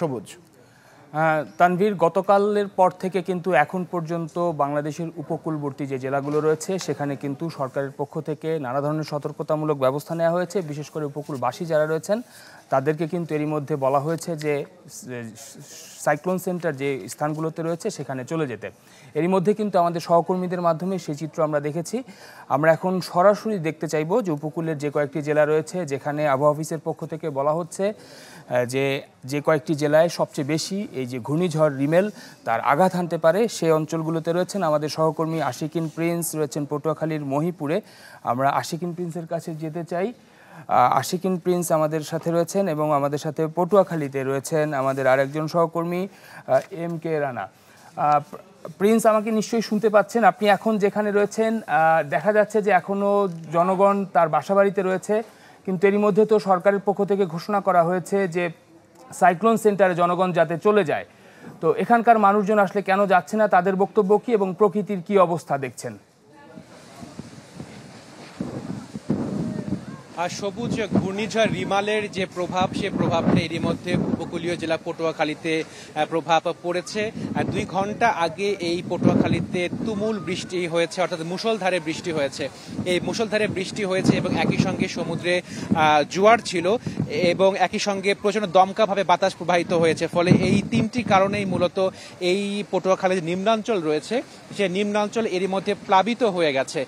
সবুজ তানভীর গতকালের পর থেকে কিন্তু এখন পর্যন্ত বাংলাদেশের উপকূলবর্তী যে জেলাগুলো রয়েছে সেখানে কিন্তু সরকারের পক্ষ থেকে নানা ধরনের সতর্কতামূলক ব্যবস্থা নেওয়া হয়েছে বিশেষ করে উপকূলবাসী যারা রয়েছেন তাদেরকে কিন্তু এরই মধ্যে বলা হয়েছে যে সাইক্লোন সেন্টার যে স্থানগুলোতে রয়েছে সেখানে চলে যেতে এরই মধ্যে কিন্তু আমাদের সহকর্মীদের মাধ্যমে সেই চিত্র আমরা দেখেছি আমরা এখন সরাসরি দেখতে চাইব যে উপকূলের যে কয়েকটি জেলা রয়েছে যেখানে আবহাওয়া অফিসের পক্ষ থেকে বলা হচ্ছে যে যে কয়েকটি জেলায় সবচেয়ে বেশি এই যে ঘূর্ণিঝড় রিমেল তার আঘাত হানতে পারে সেই অঞ্চলগুলোতে রয়েছেন আমাদের সহকর্মী আশিকিন প্রিন্স রয়েছেন পটুয়াখালীর মহিপুরে আমরা আশিকিন প্রিন্সের কাছে যেতে চাই আশিকিন প্রিন্স আমাদের সাথে রয়েছেন এবং আমাদের সাথে পটুয়াখালীতে রয়েছেন আমাদের আরেকজন সহকর্মী এম কে রানা প্রিন্স আমাকে নিশ্চয়ই শুনতে পাচ্ছেন আপনি এখন যেখানে রয়েছেন দেখা যাচ্ছে যে এখনও জনগণ তার বাসাবাড়িতে রয়েছে কিন্তু এরই মধ্যে তো সরকারের পক্ষ থেকে ঘোষণা করা হয়েছে যে সাইক্লোন সেন্টারে জনগণ যাতে চলে যায় তো এখানকার মানুষজন আসলে কেন যাচ্ছে না তাদের বক্তব্য কী এবং প্রকৃতির কি অবস্থা দেখছেন সবুজ ঘূর্ণিঝড় রিমালের যে প্রভাব সে প্রভাবটা এরই মধ্যে উপকূলীয় জেলা পটুয়াখালীতে প্রভাব পড়েছে দুই ঘন্টা আগে এই পটুয়াখালীতে তুমুল বৃষ্টি হয়েছে অর্থাৎ মুষলধারে বৃষ্টি হয়েছে এই মুষলধারে বৃষ্টি হয়েছে এবং একই সঙ্গে সমুদ্রে জোয়ার ছিল এবং একই সঙ্গে প্রচন্ড দমকাভাবে বাতাস প্রবাহিত হয়েছে ফলে এই তিনটি কারণেই মূলত এই পটুয়াখালীর নিম্নাঞ্চল রয়েছে সে নিম্নাঞ্চল এরই মধ্যে প্লাবিত হয়ে গেছে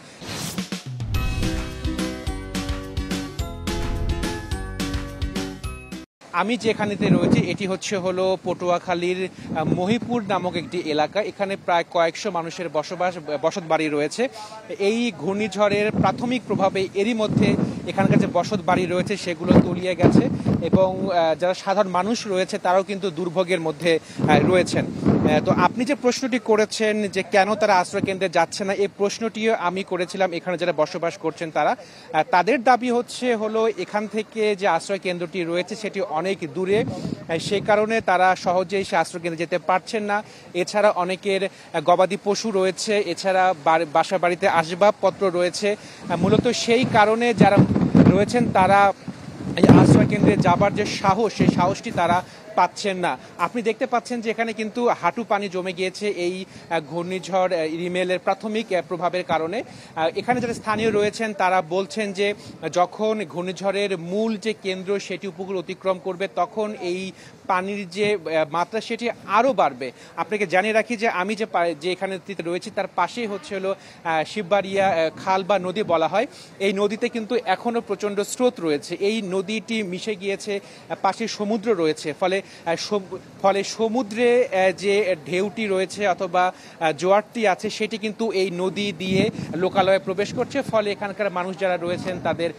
আমি যেখানেতে রয়েছি এটি হচ্ছে হলো পটুয়াখালীর মহিপুর নামক একটি এলাকা এখানে প্রায় কয়েকশো মানুষের বসবাস বসত বাড়ি রয়েছে এই ঘূর্ণিঝড়ের প্রাথমিক প্রভাবে এরই মধ্যে এখানকার যে বসত বাড়ি রয়েছে সেগুলো তলিয়ে গেছে এবং যারা সাধারণ মানুষ রয়েছে তারাও কিন্তু দুর্ভোগের মধ্যে রয়েছেন তো আপনি যে প্রশ্নটি করেছেন যে কেন তারা আশ্রয় কেন্দ্রে যাচ্ছে না এই প্রশ্নটিও আমি করেছিলাম এখানে যারা বসবাস করছেন তারা তাদের দাবি হচ্ছে হলো এখান থেকে যে আশ্রয় কেন্দ্রটি রয়েছে সেটি অনেক দূরে সে কারণে তারা সহজেই সে আশ্রয় কেন্দ্রে যেতে পারছেন না এছাড়া অনেকের গবাদি পশু রয়েছে এছাড়া বাসা বাড়িতে আসবাবপত্র রয়েছে মূলত সেই কারণে যারা রয়েছেন তারা এই আশ্রয় কেন্দ্রে যাবার যে সাহস সেই সাহসটি তারা পাচ্ছেন না আপনি দেখতে পাচ্ছেন যে এখানে কিন্তু হাঁটু পানি জমে গিয়েছে এই ঘূর্ণিঝড় রিমেলের প্রাথমিক প্রভাবের কারণে এখানে যারা স্থানীয় রয়েছেন তারা বলছেন যে যখন ঘূর্ণিঝড়ের মূল যে কেন্দ্র সেটি উপকূল অতিক্রম করবে তখন এই পানির যে মাত্রা সেটি আরও বাড়বে আপনাকে জানিয়ে রাখি যে আমি যে যে এখানে রয়েছি তার পাশেই হচ্ছে হলো শিববাড়িয়া খাল বা নদী বলা হয় এই নদীতে কিন্তু এখনও প্রচণ্ড স্রোত রয়েছে এই নদীটি মিশে গিয়েছে পাশে সমুদ্র রয়েছে ফলে ফলে সমুদ্রে যে ঢেউটি রয়েছে অথবা জোয়ারটি আছে সেটি কিন্তু এই নদী দিয়ে লোকালয়ে প্রবেশ করছে ফলে এখানকার মানুষ যারা রয়েছেন তাদের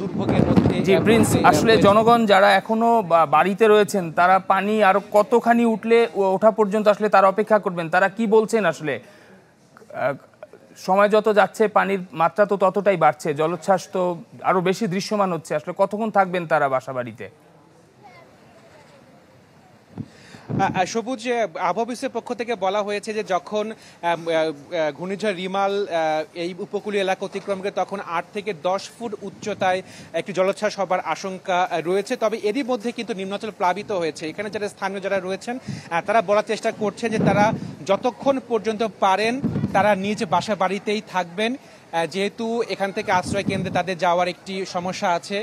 দুর্ভোগের মধ্যে আসলে জনগণ যারা এখনো বাড়িতে রয়েছেন তারা তারা পানি আরও কতখানি উঠলে ওঠা পর্যন্ত আসলে তারা অপেক্ষা করবেন তারা কি বলছেন আসলে সময় যত যাচ্ছে পানির মাত্রা তো ততটাই বাড়ছে জলোচ্ছ্বাস তো আরও বেশি দৃশ্যমান হচ্ছে আসলে কতক্ষণ থাকবেন তারা বাসাবাড়িতে সবুজ আবহাওয়া পক্ষ থেকে বলা হয়েছে যে যখন ঘূর্ণিঝড় রিমাল এই উপকূলীয় এলাকা অতিক্রম করে তখন আট থেকে দশ ফুট উচ্চতায় একটি জলোচ্ছ্বাস হবার আশঙ্কা রয়েছে তবে এরই মধ্যে কিন্তু নিম্নাঞ্চল প্লাবিত হয়েছে এখানে যারা স্থানীয় যারা রয়েছেন তারা বলার চেষ্টা করছেন যে তারা যতক্ষণ পর্যন্ত পারেন তারা নিজ বাসা বাড়িতেই থাকবেন যেহেতু এখান থেকে আশ্রয় কেন্দ্রে তাদের যাওয়ার একটি সমস্যা আছে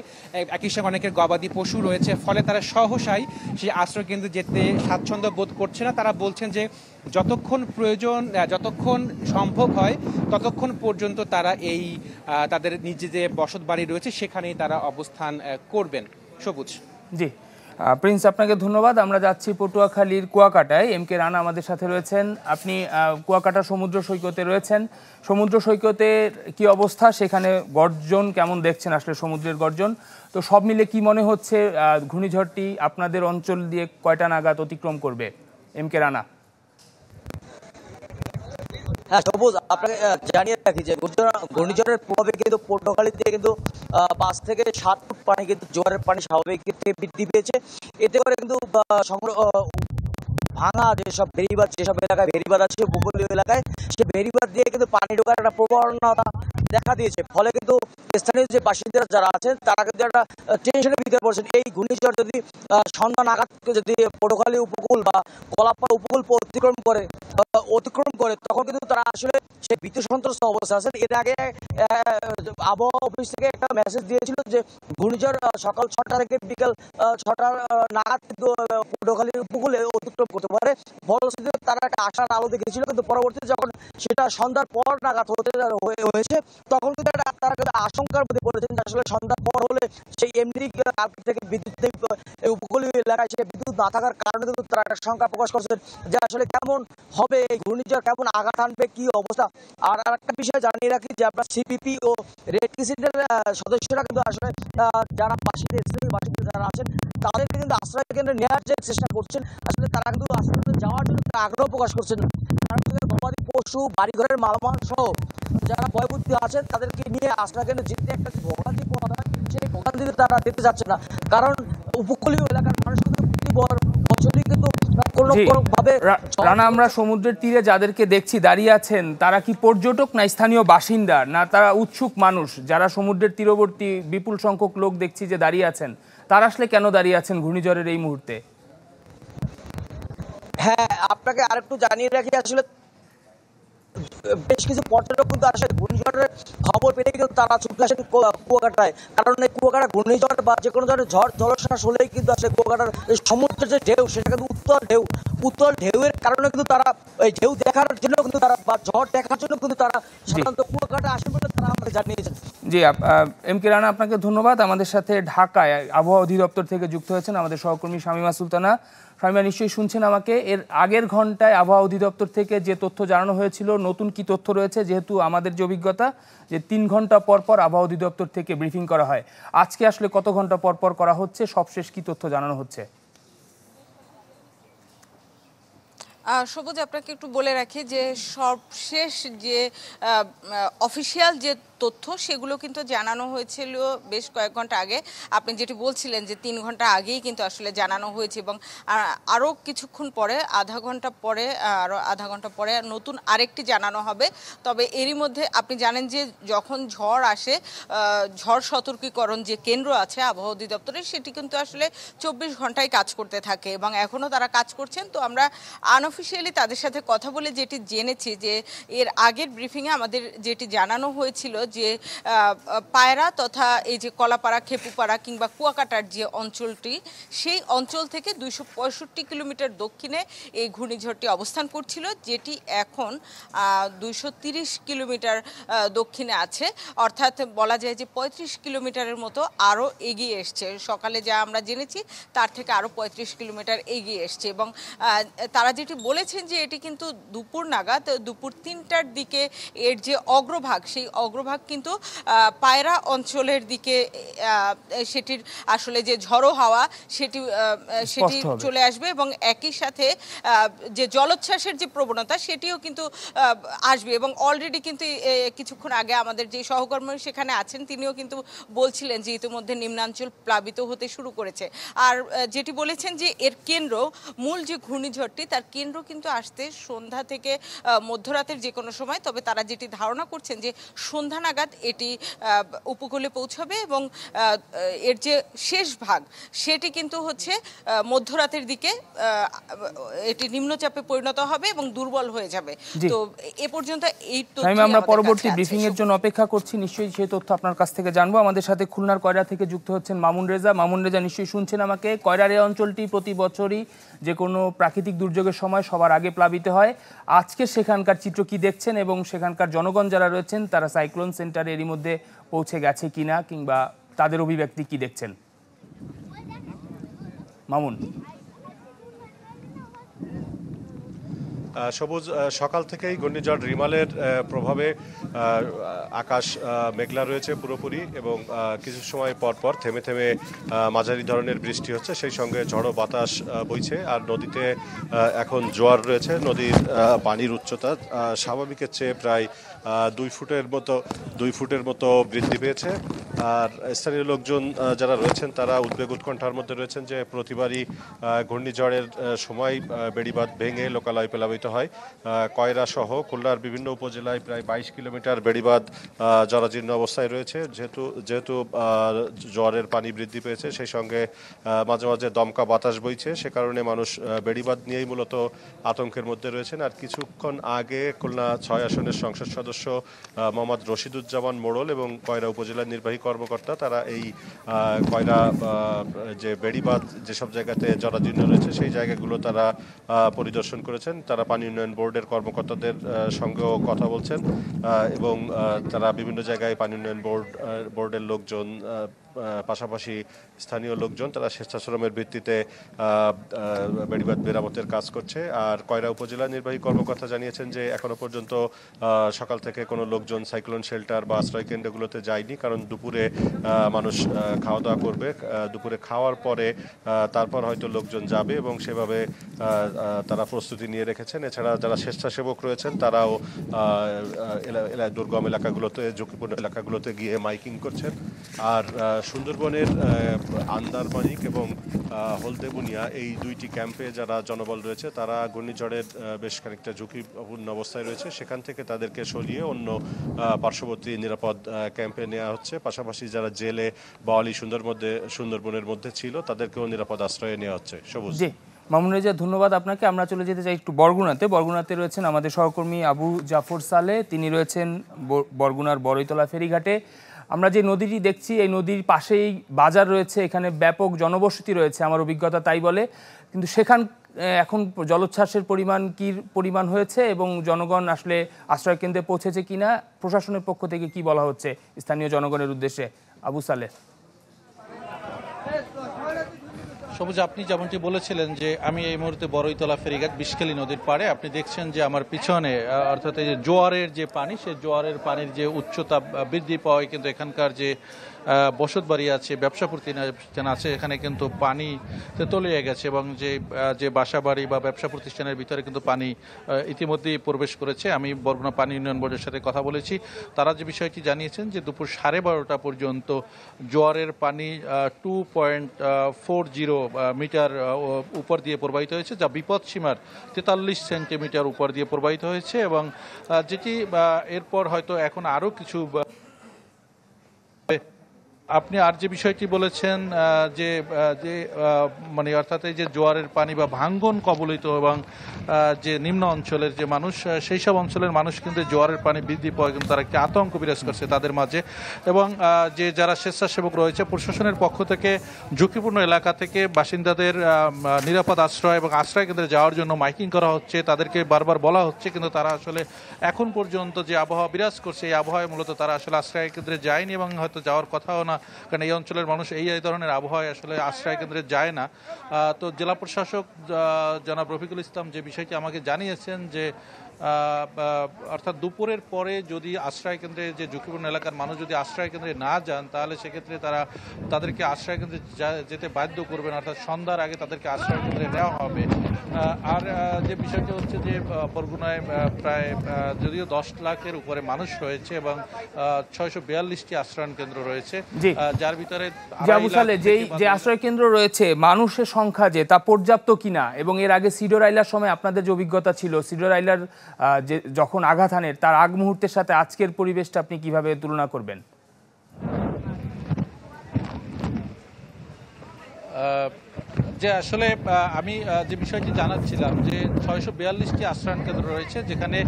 একই সঙ্গে অনেকের গবাদি পশু রয়েছে ফলে তারা সহসাই সেই আশ্রয় কেন্দ্রে যেতে স্বাচ্ছন্দ্য বোধ করছে না তারা বলছেন যে যতক্ষণ প্রয়োজন যতক্ষণ সম্ভব হয় ততক্ষণ পর্যন্ত তারা এই তাদের নিজে যে বসত বাড়ি রয়েছে সেখানেই তারা অবস্থান করবেন সবুজ জি প্রিন্স আপনাকে ধন্যবাদ আমরা যাচ্ছি পটুয়াখালীর কুয়াকাটায় এম কে রানা আমাদের সাথে রয়েছেন আপনি কুয়াকাটা সমুদ্র সৈকতে রয়েছেন সমুদ্র সৈকতের কি অবস্থা সেখানে গর্জন কেমন দেখছেন আসলে সমুদ্রের গর্জন তো সব মিলে কি মনে হচ্ছে ঘূর্ণিঝড়টি আপনাদের অঞ্চল দিয়ে কয়টা নাগাদ অতিক্রম করবে এম কে রানা হ্যাঁ সবুজ আপনাকে জানিয়ে রাখি যে ঘূর্ণিঝড়ের প্রভাবে কিন্তু পটুয়াখালীতে কিন্তু পাঁচ থেকে সাত ফুট পানি কিন্তু জোয়ারের পানি স্বাভাবিক থেকে বৃদ্ধি পেয়েছে এতে করে কিন্তু সংগ্রহ ভাঙা যেসব ভেরিবাদ যেসব এলাকায় ভেরিবাদ আছে উপকূলীয় এলাকায় সে ভেরিবাদ দিয়ে কিন্তু পানি ঢোকার একটা প্রবণতা দেখা দিয়েছে ফলে কিন্তু স্থানীয় যে বাসিন্দারা যারা আছেন তারা কিন্তু একটা টেনশনের ভিতরে পড়েছেন এই ঘূর্ণিঝড় যদি সন্ধান আঘাত যদি পটুখালী উপকূল বা কলাপাড়া উপকূল অতিক্রম করে অতিক্রম করে তখন কিন্তু তারা আসলে সেই বিদ্যুৎ সন্ত্রস্ত অবস্থা আছেন এর আগে আবহাওয়া অফিস থেকে একটা মেসেজ দিয়েছিল যে ঘূর্ণিঝড় সকাল ছটা থেকে বিকাল ছটার নাগাদ কিন্তু পটুখালীর উপকূলে অতিক্রম করতে পারে ফলশ্রুতি তারা একটা আশার আলো দেখেছিল কিন্তু পরবর্তীতে যখন সেটা সন্ধ্যার পর নাগাদ হতে হয়েছে তখন কিন্তু একটা তারা কিন্তু আশঙ্কার মধ্যে পড়েছেন যে আসলে সন্ধ্যার পর হলে সেই এমনি কালকে থেকে বিদ্যুৎ উপকূলীয় এলাকায় সেটা বিদ্যুৎ না থাকার কারণে কিন্তু তারা একটা শঙ্কা প্রকাশ করছেন যে আসলে কেমন হবে এই ঘূর্ণিঝড় কেমন আঘাত আনবে কি অবস্থা আর আর একটা বিষয় জানিয়ে রাখি যে আপনার সিপিপি ও রেড ক্রিসেন্টের সদস্যরা কিন্তু আসলে যারা বাসিতে স্থানীয় বাসিতে যারা আছেন তাদেরকে কিন্তু আশ্রয় কেন্দ্রে নেওয়ার যে চেষ্টা করছেন আসলে তারা কিন্তু আশ্রয় কেন্দ্রে যাওয়ার জন্য আগ্রহ প্রকাশ করছেন কারণ গবাদি পশু বাড়িঘরের মালমাল সহ যারা ভয়ভূতি আছেন তাদেরকে নিয়ে আসা কেন যেতে একটা ভোগান্তি হয় সেই ভোগান্তিতে তারা দিতে যাচ্ছে না কারণ উপকূলীয় এলাকার মানুষের প্রতি বছরই কিন্তু রানা আমরা সমুদ্রের তীরে যাদেরকে দেখছি দাঁড়িয়ে আছেন তারা কি পর্যটক না স্থানীয় বাসিন্দা না তারা উৎসুক মানুষ যারা সমুদ্রের তীরবর্তী বিপুল সংখ্যক লোক দেখছি যে দাঁড়িয়ে আছেন তারা আসলে কেন দাঁড়িয়ে আছেন ঘূর্ণিঝড়ের এই মুহূর্তে হ্যাঁ আপনাকে আরেকটু জানিয়ে রাখি আসলে বেশ কিছু পর্যটক কিন্তু আসে ঘূর্ণিঝড়ের খবর পেলে কিন্তু তারা ছুটে আসেন কুয়াকাটায় কারণ এই কুয়াকাটা ঘূর্ণিঝড় বা যে কোনো ধরনের ঝড় জলসাস হলেই কিন্তু আসে কুয়াকাটার সমুদ্রের যে ঢেউ সেটা কিন্তু উত্তর ঢেউ উত্তর ঢেউয়ের কারণে কিন্তু তারা এই ঢেউ দেখার জন্য কিন্তু তারা বা ঝড় দেখার জন্য কিন্তু তারা সাধারণত কুয়াকাটা আসেন বলে তারা আমাকে জানিয়েছেন জি এম কে রানা আপনাকে ধন্যবাদ আমাদের সাথে ঢাকায় আবহাওয়া অধিদপ্তর থেকে যুক্ত হয়েছেন আমাদের সহকর্মী শামিমা সুলতানা স্বামীরা নিশ্চয়ই শুনছেন আমাকে এর আগের ঘন্টায় আবহাওয়া অধিদপ্তর থেকে যে তথ্য জানানো হয়েছিল নতুন কি তথ্য রয়েছে যেহেতু আমাদের যে অভিজ্ঞতা যে তিন ঘন্টা পর পর আবহাওয়া অধিদপ্তর থেকে ব্রিফিং করা হয় আজকে আসলে কত ঘন্টা পর পর করা হচ্ছে সবশেষ কি তথ্য জানানো হচ্ছে সবুজ আপনাকে একটু বলে রাখি যে সবশেষ যে অফিসিয়াল যে তথ্য সেগুলো কিন্তু জানানো হয়েছিল বেশ কয়েক ঘন্টা আগে আপনি যেটি বলছিলেন যে তিন ঘন্টা আগেই কিন্তু আসলে জানানো হয়েছে এবং আরও কিছুক্ষণ পরে আধা ঘন্টা পরে আরও আধা ঘন্টা পরে নতুন আরেকটি জানানো হবে তবে এরই মধ্যে আপনি জানেন যে যখন ঝড় আসে ঝড় সতর্কীকরণ যে কেন্দ্র আছে আবহাওয়া অধিদপ্তরে সেটি কিন্তু আসলে চব্বিশ ঘন্টায় কাজ করতে থাকে এবং এখনও তারা কাজ করছেন তো আমরা আনঅফিসিয়ালি তাদের সাথে কথা বলে যেটি জেনেছি যে এর আগের ব্রিফিংয়ে আমাদের যেটি জানানো হয়েছিল যে পায়রা তথা এই যে কলাপাড়া খেপুপাড়া কিংবা কুয়াকাটার যে অঞ্চলটি সেই অঞ্চল থেকে দুইশো কিলোমিটার দক্ষিণে এই ঘূর্ণিঝড়টি অবস্থান করছিল যেটি এখন দুইশো কিলোমিটার দক্ষিণে আছে অর্থাৎ বলা যায় যে ৩৫ কিলোমিটারের মতো আরও এগিয়ে এসছে সকালে যা আমরা জেনেছি তার থেকে আরও ৩৫ কিলোমিটার এগিয়ে এসছে এবং তারা যেটি বলেছেন যে এটি কিন্তু দুপুর নাগাদ দুপুর তিনটার দিকে এর যে অগ্রভাগ সেই অগ্রভাগ বেশিরভাগ কিন্তু পায়রা অঞ্চলের দিকে সেটির আসলে যে ঝড়ো হাওয়া সেটি সেটি চলে আসবে এবং একই সাথে যে জলোচ্ছ্বাসের যে প্রবণতা সেটিও কিন্তু আসবে এবং অলরেডি কিন্তু কিছুক্ষণ আগে আমাদের যে সহকর্মী সেখানে আছেন তিনিও কিন্তু বলছিলেন যে ইতিমধ্যে নিম্নাঞ্চল প্লাবিত হতে শুরু করেছে আর যেটি বলেছেন যে এর কেন্দ্র মূল যে ঘূর্ণিঝড়টি তার কেন্দ্র কিন্তু আসতে সন্ধ্যা থেকে মধ্যরাতের যে কোনো সময় তবে তারা যেটি ধারণা করছেন যে সন্ধ্যা নাগাদ এটি উপকূলে পৌঁছবে এবং এর যে শেষ ভাগ সেটি কিন্তু হচ্ছে মধ্যরাতের দিকে এটি নিম্নচাপে পরিণত হবে এবং দুর্বল হয়ে যাবে তো এ পর্যন্ত এই আমরা পরবর্তী ব্রিফিং এর জন্য অপেক্ষা করছি নিশ্চয়ই সেই তথ্য আপনার কাছ থেকে জানবো আমাদের সাথে খুলনার কয়রা থেকে যুক্ত হচ্ছেন মামুন রেজা মামুন রেজা নিশ্চয়ই শুনছেন আমাকে কয়রার এই অঞ্চলটি প্রতি বছরই যে কোনো প্রাকৃতিক দুর্যোগের সময় সবার আগে প্লাবিত হয় আজকে সেখানকার চিত্র কি দেখছেন এবং সেখানকার জনগণ যারা রয়েছেন তারা সাইক্লোন সেন্টারে এরই মধ্যে পৌঁছে গেছে কিনা কিংবা তাদের অভিব্যক্তি কি দেখছেন মামুন সবুজ সকাল থেকেই ঘূর্ণিঝড় রিমালের প্রভাবে আকাশ মেঘলা রয়েছে পুরোপুরি এবং কিছু সময় পরপর থেমে থেমে মাঝারি ধরনের বৃষ্টি হচ্ছে সেই সঙ্গে ঝড়ো বাতাস বইছে আর নদীতে এখন জোয়ার রয়েছে নদীর পানির উচ্চতা স্বাভাবিকের চেয়ে প্রায় দুই ফুটের মতো দুই ফুটের মতো বৃদ্ধি পেয়েছে আর স্থানীয় লোকজন যারা রয়েছেন তারা উদ্বেগ উৎকণ্ঠার মধ্যে রয়েছেন যে প্রতিবারই ঘূর্ণিঝড়ের সময় বেড়িবাঁধ ভেঙে লোকালয় প্লাবিত হয় কয়রা সহ খুলনার বিভিন্ন উপজেলায় প্রায় বাইশ কিলোমিটার বেড়িবাঁধ জরাজীর্ণ অবস্থায় রয়েছে যেহেতু যেহেতু জ্বরের পানি বৃদ্ধি পেয়েছে সেই সঙ্গে মাঝে মাঝে দমকা বাতাস বইছে সে কারণে মানুষ বেড়িবাঁধ নিয়েই মূলত আতঙ্কের মধ্যে রয়েছেন আর কিছুক্ষণ আগে খুলনা ছয় আসনের সংসদ সদস্য মোহাম্মদ রশিদুজ্জামান মোড়ল এবং কয়রা উপজেলার নির্বাহী কর্মকর্তা তারা এই কয়লা যে বেড়িবাদ যেসব জায়গাতে জরাজীর্ণ রয়েছে সেই জায়গাগুলো তারা পরিদর্শন করেছেন তারা পানি উন্নয়ন বোর্ডের কর্মকর্তাদের সঙ্গেও কথা বলছেন এবং তারা বিভিন্ন জায়গায় পানি উন্নয়ন বোর্ড বোর্ডের লোকজন পাশাপাশি স্থানীয় লোকজন তারা স্বেচ্ছাশ্রমের ভিত্তিতে বেড়িবাদ মেরামতের কাজ করছে আর কয়রা উপজেলা নির্বাহী কর্মকর্তা জানিয়েছেন যে এখনো পর্যন্ত সকাল থেকে কোনো লোকজন সাইক্লোন শেল্টার বা আশ্রয় কেন্দ্রগুলোতে যায়নি কারণ দুপুরে মানুষ খাওয়া দাওয়া করবে দুপুরে খাওয়ার পরে তারপর হয়তো লোকজন যাবে এবং সেভাবে তারা প্রস্তুতি নিয়ে রেখেছেন এছাড়া যারা স্বেচ্ছাসেবক রয়েছেন তারাও দুর্গম এলাকাগুলোতে ঝুঁকিপূর্ণ এলাকাগুলোতে গিয়ে মাইকিং করছেন আর সুন্দরবনের আন্দারমানিক এবং হলদেবুনিয়া এই দুইটি ক্যাম্পে যারা জনবল রয়েছে তারা ঘূর্ণিঝড়ের বেশ খানিকটা ঝুঁকিপূর্ণ অবস্থায় রয়েছে সেখান থেকে তাদেরকে সরিয়ে অন্য পার্শ্ববর্তী নিরাপদ ক্যাম্পে নেওয়া হচ্ছে পাশাপাশি যারা জেলে বাওয়ালি সুন্দর মধ্যে সুন্দরবনের মধ্যে ছিল তাদেরকেও নিরাপদ আশ্রয়ে নেওয়া হচ্ছে সবুজ মামুন রেজা ধন্যবাদ আপনাকে আমরা চলে যেতে চাই একটু বরগুনাতে বরগুনাতে রয়েছেন আমাদের সহকর্মী আবু জাফর সালে তিনি রয়েছেন বরগুনার বড়ইতলা ফেরিঘাটে আমরা যে নদীটি দেখছি এই নদীর পাশেই বাজার রয়েছে এখানে ব্যাপক জনবসতি রয়েছে আমার অভিজ্ঞতা তাই বলে কিন্তু সেখান এখন জলোচ্ছ্বাসের পরিমাণ কী পরিমাণ হয়েছে এবং জনগণ আসলে আশ্রয়কেন্দ্রে পৌঁছেছে কিনা প্রশাসনের পক্ষ থেকে কি বলা হচ্ছে স্থানীয় জনগণের উদ্দেশ্যে আবু সালে সবুজ আপনি যেমনটি বলেছিলেন যে আমি এই মুহূর্তে বড়ইতলা ফেরিঘাট বিষকালী নদীর পাড়ে আপনি দেখছেন যে আমার পিছনে অর্থাৎ এই যে জোয়ারের যে পানি সে জোয়ারের পানির যে উচ্চতা বৃদ্ধি পাওয়ায় কিন্তু এখানকার যে বসত বাড়ি আছে ব্যবসা প্রতিষ্ঠান আছে এখানে কিন্তু পানি তলিয়ে গেছে এবং যে যে বাসা বাড়ি বা ব্যবসা প্রতিষ্ঠানের ভিতরে কিন্তু পানি ইতিমধ্যেই প্রবেশ করেছে আমি বরগুনা পানি উন্নয়ন বোর্ডের সাথে কথা বলেছি তারা যে বিষয়টি জানিয়েছেন যে দুপুর সাড়ে বারোটা পর্যন্ত জোয়ারের পানি two point four zero meter উপর দিয়ে প্রবাহিত হয়েছে যা বিপদ সীমার তেতাল্লিশ সেন্টিমিটার উপর দিয়ে প্রবাহিত হয়েছে এবং যেটি এরপর হয়তো এখন আরও কিছু আপনি আর যে বিষয়টি বলেছেন যে যে মানে অর্থাৎ এই যে জোয়ারের পানি বা ভাঙ্গন কবলিত এবং যে নিম্ন অঞ্চলের যে মানুষ সেই সব অঞ্চলের মানুষ কিন্তু জোয়ারের পানি বৃদ্ধি পাওয়া কিন্তু তারা একটি আতঙ্ক বিরাজ করছে তাদের মাঝে এবং যে যারা স্বেচ্ছাসেবক রয়েছে প্রশাসনের পক্ষ থেকে ঝুঁকিপূর্ণ এলাকা থেকে বাসিন্দাদের নিরাপদ আশ্রয় এবং আশ্রয় কেন্দ্রে যাওয়ার জন্য মাইকিং করা হচ্ছে তাদেরকে বারবার বলা হচ্ছে কিন্তু তারা আসলে এখন পর্যন্ত যে আবহাওয়া বিরাজ করছে এই আবহাওয়ায় মূলত তারা আসলে আশ্রয় কেন্দ্রে যায়নি এবং হয়তো যাওয়ার কথাও না কারণ এই অঞ্চলের মানুষ এই এই ধরনের আবহাওয়ায় আসলে আশ্রয় কেন্দ্রে যায় না তো জেলা প্রশাসক জনাব রফিকুল ইসলাম যে বিষয়টি আমাকে জানিয়েছেন যে অর্থাৎ দুপুরের পরে যদি আশ্রয় কেন্দ্রে যে ঝুঁকিপূর্ণ এলাকার মানুষ যদি আশ্রয় কেন্দ্রে না যান তাহলে সেক্ষেত্রে তারা তাদেরকে আশ্রয় কেন্দ্রে যেতে বাধ্য করবেন অর্থাৎ সন্ধ্যার আগে তাদেরকে আশ্রয় কেন্দ্রে নেওয়া হবে আর যে বিষয়টি হচ্ছে যে বরগুনায় প্রায় যদিও দশ লাখের উপরে মানুষ রয়েছে এবং ছয়শো বিয়াল্লিশটি আশ্রয় কেন্দ্র রয়েছে যার ভিতরে যেই যে আশ্রয় কেন্দ্র রয়েছে মানুষের সংখ্যা যে তা পর্যাপ্ত কিনা এবং এর আগে সিডোর আইলার সময় আপনাদের যে অভিজ্ঞতা ছিল সিডোর আইলার যে যখন আঘাত হানের তার আগ মুহূর্তের সাথে আজকের পরিবেশটা আপনি কিভাবে তুলনা করবেন যে আসলে আমি যে বিষয়টি জানাচ্ছিলাম যে ছয়শো বিয়াল্লিশটি আশ্রয়ণ কেন্দ্র রয়েছে যেখানে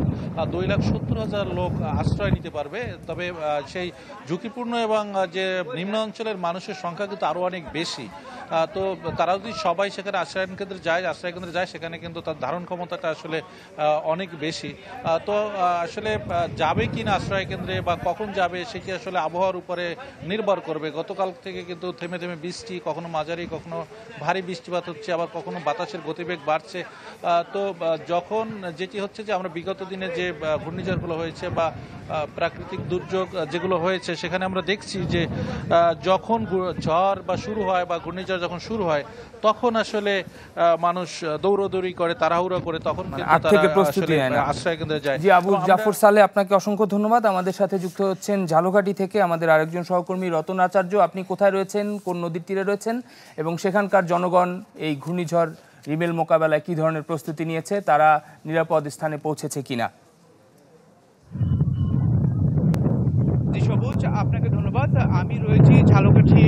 দুই লাখ সত্তর হাজার লোক আশ্রয় নিতে পারবে তবে সেই ঝুঁকিপূর্ণ এবং যে নিম্ন অঞ্চলের মানুষের সংখ্যা কিন্তু আরও অনেক বেশি তো তারা যদি সবাই সেখানে আশ্রয়ণ কেন্দ্রে যায় আশ্রয় কেন্দ্রে যায় সেখানে কিন্তু তার ধারণ ক্ষমতাটা আসলে অনেক বেশি তো আসলে যাবে কি না আশ্রয় কেন্দ্রে বা কখন যাবে সেটি আসলে আবহাওয়ার উপরে নির্ভর করবে গতকাল থেকে কিন্তু থেমে থেমে বৃষ্টি কখনো মাঝারি কখনো ভারী বৃষ্টি বৃষ্টিপাত হচ্ছে আবার কখনো বাতাসের গতিবেগ বাড়ছে তো যখন যেটি হচ্ছে যে আমরা বিগত দিনে যে ঘূর্ণিঝড়গুলো হয়েছে বা প্রাকৃতিক দুর্যোগ যেগুলো হয়েছে সেখানে আমরা দেখছি যে যখন ঝড় বা শুরু হয় বা ঘূর্ণিঝড় যখন শুরু হয় তখন আসলে মানুষ দৌড়দৌড়ি করে তাড়াহুড়া করে তখন মানে আশ্রয় কেন্দ্রে যায় জি আবু জাফর সালে আপনাকে অসংখ্য ধন্যবাদ আমাদের সাথে যুক্ত হচ্ছেন ঝালকাটি থেকে আমাদের আরেকজন সহকর্মী রতন আচার্য আপনি কোথায় রয়েছেন কোন নদীর তীরে রয়েছেন এবং সেখানকার জনগণ জনগণ এই ঘূর্ণিঝড় রিমেল মোকাবেলায় কি ধরনের প্রস্তুতি নিয়েছে তারা নিরাপদ স্থানে পৌঁছেছে কিনা সবুজ আপনাকে ধন্যবাদ আমি রয়েছি ঝালকাঠি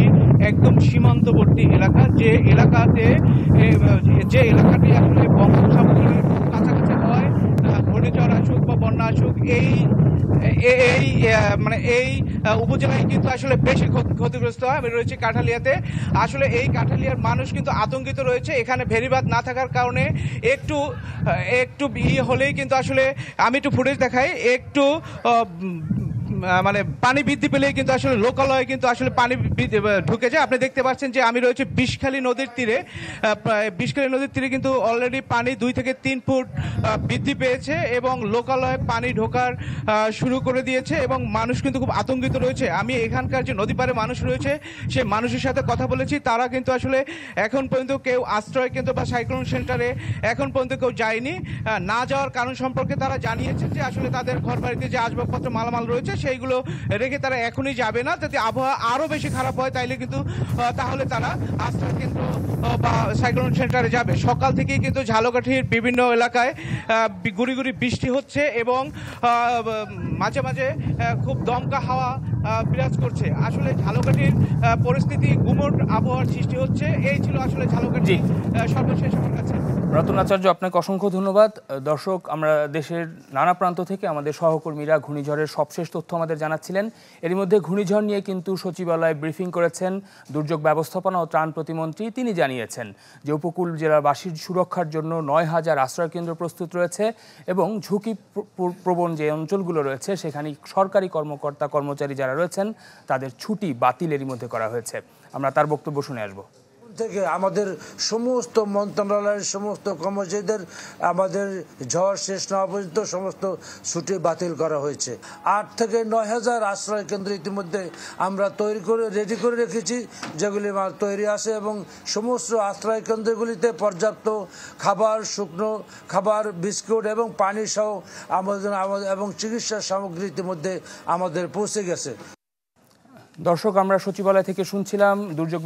একদম সীমান্তবর্তী এলাকা যে এলাকাতে যে এলাকাটি আসলে বঙ্গোপসাগরের ঘূর্ণিঝড় আসুক বা বন্যা আসুক এই এই মানে এই উপজেলায় কিন্তু আসলে বেশি ক্ষতিগ্রস্ত হয় রয়েছে কাঠালিয়াতে আসলে এই কাঠালিয়ার মানুষ কিন্তু আতঙ্কিত রয়েছে এখানে ভেরিবাদ না থাকার কারণে একটু একটু ইয়ে হলেই কিন্তু আসলে আমি একটু ফুটেজ দেখাই একটু মানে পানি বৃদ্ধি পেলেই কিন্তু আসলে লোকালয়ে কিন্তু আসলে পানি ঢুকে যায় আপনি দেখতে পাচ্ছেন যে আমি রয়েছে বিষখালী নদীর তীরে বিষখালী নদীর তীরে কিন্তু অলরেডি পানি দুই থেকে তিন ফুট বৃদ্ধি পেয়েছে এবং লোকালয়ে পানি ঢোকার শুরু করে দিয়েছে এবং মানুষ কিন্তু খুব আতঙ্কিত রয়েছে আমি এখানকার যে নদী পারে মানুষ রয়েছে সে মানুষের সাথে কথা বলেছি তারা কিন্তু আসলে এখন পর্যন্ত কেউ আশ্রয় কেন্দ্র বা সাইক্লোন সেন্টারে এখন পর্যন্ত কেউ যায়নি না যাওয়ার কারণ সম্পর্কে তারা জানিয়েছে যে আসলে তাদের ঘর বাড়িতে যে আসবাবপত্র মালামাল রয়েছে সে সেইগুলো রেখে তারা এখনই যাবে না যদি আবহাওয়া আরও বেশি খারাপ হয় তাইলে কিন্তু তাহলে তারা আশ্রয় কেন্দ্র বা সাইক্লোন সেন্টারে যাবে সকাল থেকেই কিন্তু ঝালকাঠির বিভিন্ন এলাকায় গুড়ি গুড়ি বৃষ্টি হচ্ছে এবং মাঝে মাঝে খুব দমকা হাওয়া বিরাজ করছে আসলে ঝালকাঠির পরিস্থিতি গুমট আবহাওয়ার সৃষ্টি হচ্ছে এই ছিল আসলে ঝালকাঠি সর্বশেষ আমার কাছে রতনাচার্য আপনাকে অসংখ্য ধন্যবাদ দর্শক আমরা দেশের নানা প্রান্ত থেকে আমাদের সহকর্মীরা ঘূর্ণিঝড়ের সবশেষ তথ্য আমাদের জানাচ্ছিলেন এরই মধ্যে ঘূর্ণিঝড় নিয়ে কিন্তু সচিবালয়ে ব্রিফিং করেছেন দুর্যোগ ব্যবস্থাপনা ও ত্রাণ প্রতিমন্ত্রী তিনি জানিয়েছেন যে উপকূল জেলাবাসীর সুরক্ষার জন্য নয় হাজার আশ্রয়কেন্দ্র প্রস্তুত রয়েছে এবং ঝুঁকি প্রবণ যে অঞ্চলগুলো রয়েছে সেখানে সরকারি কর্মকর্তা কর্মচারী যারা যারা রয়েছেন তাদের ছুটি বাতিলেরই মধ্যে করা হয়েছে আমরা তার বক্তব্য শুনে আসবো থেকে আমাদের সমস্ত মন্ত্রণালয়ের সমস্ত কর্মচারীদের আমাদের ঝড় শেষ না পর্যন্ত সমস্ত ছুটি বাতিল করা হয়েছে আট থেকে নয় হাজার আশ্রয় কেন্দ্র ইতিমধ্যে আমরা তৈরি করে রেডি করে রেখেছি যেগুলি তৈরি আছে এবং সমস্ত আশ্রয় কেন্দ্রগুলিতে পর্যাপ্ত খাবার শুকনো খাবার বিস্কুট এবং পানি সহ আমাদের এবং চিকিৎসা সামগ্রী ইতিমধ্যে আমাদের পৌঁছে গেছে দর্শক আমরা সচিবালয় থেকে শুনছিলাম দুর্যোগ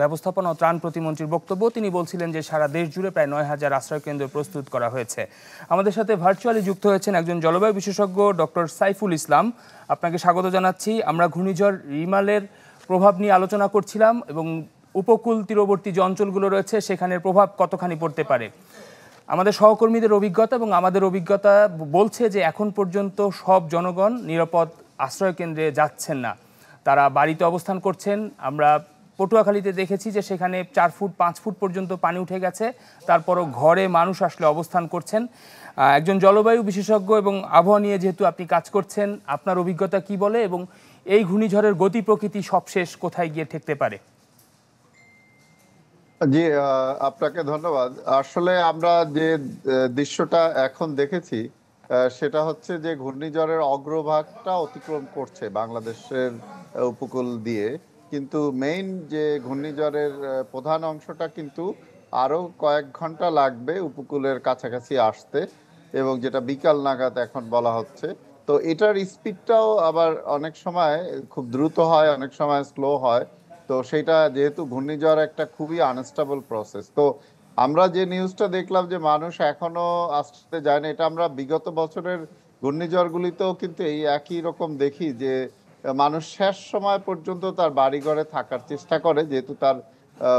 ব্যবস্থাপনা ও ত্রাণ প্রতিমন্ত্রীর বক্তব্য তিনি বলছিলেন যে সারা দেশ জুড়ে প্রায় নয় হাজার আশ্রয়কেন্দ্র প্রস্তুত করা হয়েছে আমাদের সাথে ভার্চুয়ালি যুক্ত হয়েছেন একজন জলবায়ু বিশেষজ্ঞ ডক্টর সাইফুল ইসলাম আপনাকে স্বাগত জানাচ্ছি আমরা ঘূর্ণিঝড় রিমালের প্রভাব নিয়ে আলোচনা করছিলাম এবং উপকূল তীরবর্তী যে অঞ্চলগুলো রয়েছে সেখানের প্রভাব কতখানি পড়তে পারে আমাদের সহকর্মীদের অভিজ্ঞতা এবং আমাদের অভিজ্ঞতা বলছে যে এখন পর্যন্ত সব জনগণ নিরাপদ আশ্রয়কেন্দ্রে যাচ্ছেন না তারা বাড়িতে অবস্থান করছেন আমরা পটুয়াখালীতে দেখেছি যে সেখানে চার ফুট পাঁচ ফুট পর্যন্ত পানি উঠে গেছে তারপরও ঘরে মানুষ আসলে অবস্থান করছেন একজন জলবায়ু বিশেষজ্ঞ এবং আবহাওয়া নিয়ে যেহেতু আপনি কাজ করছেন আপনার অভিজ্ঞতা কি বলে এবং এই ঘূর্ণিঝড়ের গতি প্রকৃতি সবশেষ কোথায় গিয়ে ঠেকতে পারে জি আপনাকে ধন্যবাদ আসলে আমরা যে দৃশ্যটা এখন দেখেছি সেটা হচ্ছে যে ঘূর্ণিঝড়ের অগ্রভাগটা অতিক্রম করছে বাংলাদেশের উপকূল দিয়ে কিন্তু মেইন যে ঘূর্ণিঝড়ের প্রধান অংশটা কিন্তু আরও কয়েক ঘন্টা লাগবে উপকূলের কাছাকাছি আসতে এবং যেটা বিকাল নাগাদ এখন বলা হচ্ছে তো এটার স্পিডটাও আবার অনেক সময় খুব দ্রুত হয় অনেক সময় স্লো হয় তো সেটা যেহেতু ঘূর্ণিঝড় একটা খুবই আনস্টেবল প্রসেস তো আমরা যে নিউজটা দেখলাম যে মানুষ এখনো আসতে যায় না এটা আমরা বিগত বছরের ঘূর্ণিঝড়গুলিতেও কিন্তু এই একই রকম দেখি যে মানুষ শেষ সময় পর্যন্ত তার বাড়িঘরে থাকার চেষ্টা করে যেহেতু তার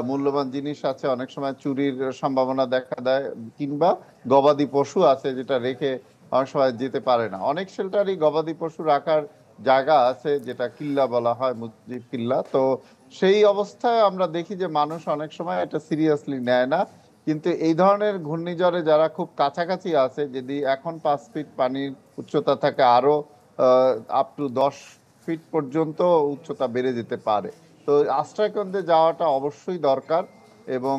মূল্যবান জিনিস আছে অনেক সময় চুরির সম্ভাবনা দেখা দেয় কিংবা গবাদি পশু আছে যেটা রেখে অনেক সময় যেতে পারে না অনেক শেল্টারই গবাদি পশু রাখার জায়গা আছে যেটা কিল্লা বলা হয় মসজিদ কিল্লা তো সেই অবস্থায় আমরা দেখি যে মানুষ অনেক সময় এটা সিরিয়াসলি নেয় না কিন্তু এই ধরনের ঘূর্ণিঝড়ে যারা খুব কাছাকাছি আছে যদি এখন পাঁচ ফিট পানির উচ্চতা থাকে আরও আপ টু দশ ফিট পর্যন্ত উচ্চতা বেড়ে যেতে পারে তো আশ্রয়কেন্দ্রে যাওয়াটা অবশ্যই দরকার এবং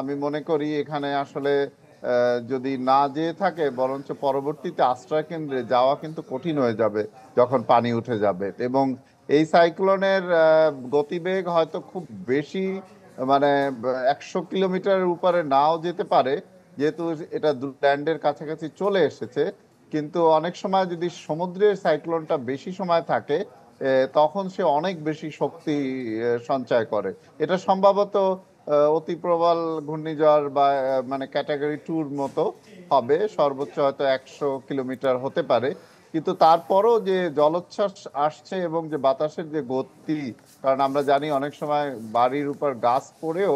আমি মনে করি এখানে আসলে যদি না যেয়ে থাকে বরঞ্চ পরবর্তীতে আশ্রয়কেন্দ্রে যাওয়া কিন্তু কঠিন হয়ে যাবে যখন পানি উঠে যাবে এবং এই সাইক্লোনের গতিবেগ হয়তো খুব বেশি মানে একশো কিলোমিটারের উপরে নাও যেতে পারে যেহেতু এটা ল্যান্ডের কাছাকাছি চলে এসেছে কিন্তু অনেক সময় যদি সমুদ্রের সাইক্লোনটা বেশি সময় থাকে তখন সে অনেক বেশি শক্তি সঞ্চয় করে এটা সম্ভবত অতি প্রবল ঘূর্ণিঝড় বা মানে ক্যাটাগরি টুর মতো হবে সর্বোচ্চ হয়তো একশো কিলোমিটার হতে পারে কিন্তু তারপরও যে জলোচ্ছ্বাস আসছে এবং যে বাতাসের যে গতি কারণ আমরা জানি অনেক সময় বাড়ির উপর গাছ পড়েও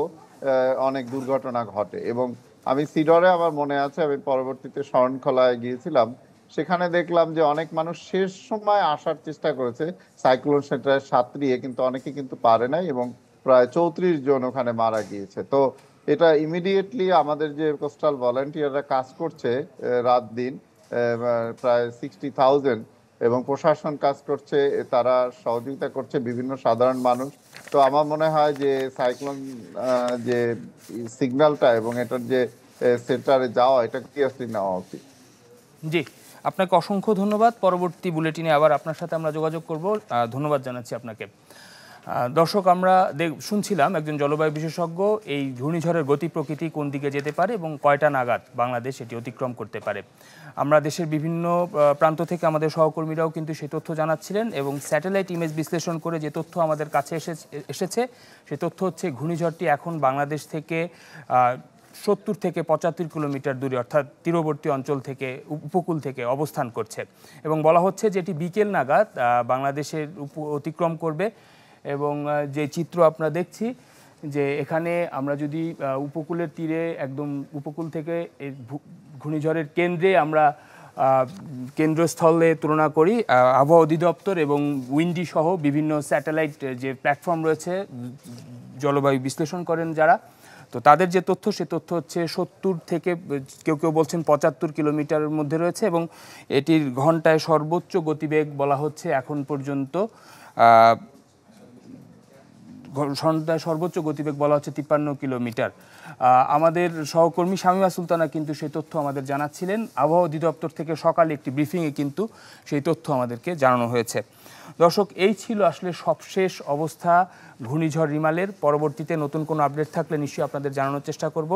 অনেক দুর্ঘটনা ঘটে এবং আমি সিডরে আমার মনে আছে আমি পরবর্তীতে স্মরণখলায় গিয়েছিলাম সেখানে দেখলাম যে অনেক মানুষ শেষ সময় আসার চেষ্টা করেছে সাইক্লোন সেন্টারের সাত্রিয়ে কিন্তু অনেকে কিন্তু পারে নাই এবং প্রায় চৌত্রিশ জন ওখানে মারা গিয়েছে তো এটা ইমিডিয়েটলি আমাদের যে কোস্টাল ভলেন্টিয়াররা কাজ করছে রাত দিন প্রায় সিক্সটি থাউজেন্ড এবং প্রশাসন কাজ করছে তারা সহযোগিতা করছে বিভিন্ন সাধারণ মানুষ তো আমার মনে হয় যে সাইক্লোন যে সিগন্যালটা এবং এটার যে সেন্টারে যাওয়া এটা সিরিয়াসলি নেওয়া উচিত জি আপনাকে অসংখ্য ধন্যবাদ পরবর্তী বুলেটিনে আবার আপনার সাথে আমরা যোগাযোগ করব ধন্যবাদ জানাচ্ছি আপনাকে দর্শক আমরা শুনছিলাম একজন জলবায়ু বিশেষজ্ঞ এই ঘূর্ণিঝড়ের গতি প্রকৃতি কোন দিকে যেতে পারে এবং কয়টা নাগাদ বাংলাদেশ এটি অতিক্রম করতে পারে আমরা দেশের বিভিন্ন প্রান্ত থেকে আমাদের সহকর্মীরাও কিন্তু সেই তথ্য জানাচ্ছিলেন এবং স্যাটেলাইট ইমেজ বিশ্লেষণ করে যে তথ্য আমাদের কাছে এসেছে সে তথ্য হচ্ছে ঘূর্ণিঝড়টি এখন বাংলাদেশ থেকে সত্তর থেকে পঁচাত্তর কিলোমিটার দূরে অর্থাৎ তীরবর্তী অঞ্চল থেকে উপকূল থেকে অবস্থান করছে এবং বলা হচ্ছে যেটি বিকেল নাগাদ বাংলাদেশের অতিক্রম করবে এবং যে চিত্র আমরা দেখছি যে এখানে আমরা যদি উপকূলের তীরে একদম উপকূল থেকে ঘূর্ণিঝড়ের কেন্দ্রে আমরা কেন্দ্রস্থলে তুলনা করি আবহাওয়া অধিদপ্তর এবং উইন্ডি সহ বিভিন্ন স্যাটেলাইট যে প্ল্যাটফর্ম রয়েছে জলবায়ু বিশ্লেষণ করেন যারা তো তাদের যে তথ্য সে তথ্য হচ্ছে সত্তর থেকে কেউ কেউ বলছেন পঁচাত্তর কিলোমিটারের মধ্যে রয়েছে এবং এটির ঘন্টায় সর্বোচ্চ গতিবেগ বলা হচ্ছে এখন পর্যন্ত ঘন্টায় সর্বোচ্চ গতিবেগ বলা হচ্ছে তিপ্পান্ন কিলোমিটার আমাদের সহকর্মী শামিমা সুলতানা কিন্তু সেই তথ্য আমাদের জানাচ্ছিলেন আবহাওয়া অধিদপ্তর থেকে সকালে একটি ব্রিফিংয়ে কিন্তু সেই তথ্য আমাদেরকে জানানো হয়েছে দর্শক এই ছিল আসলে সবশেষ অবস্থা ঘূর্ণিঝড় রিমালের পরবর্তীতে নতুন কোনো আপডেট থাকলে নিশ্চয়ই আপনাদের জানানোর চেষ্টা করব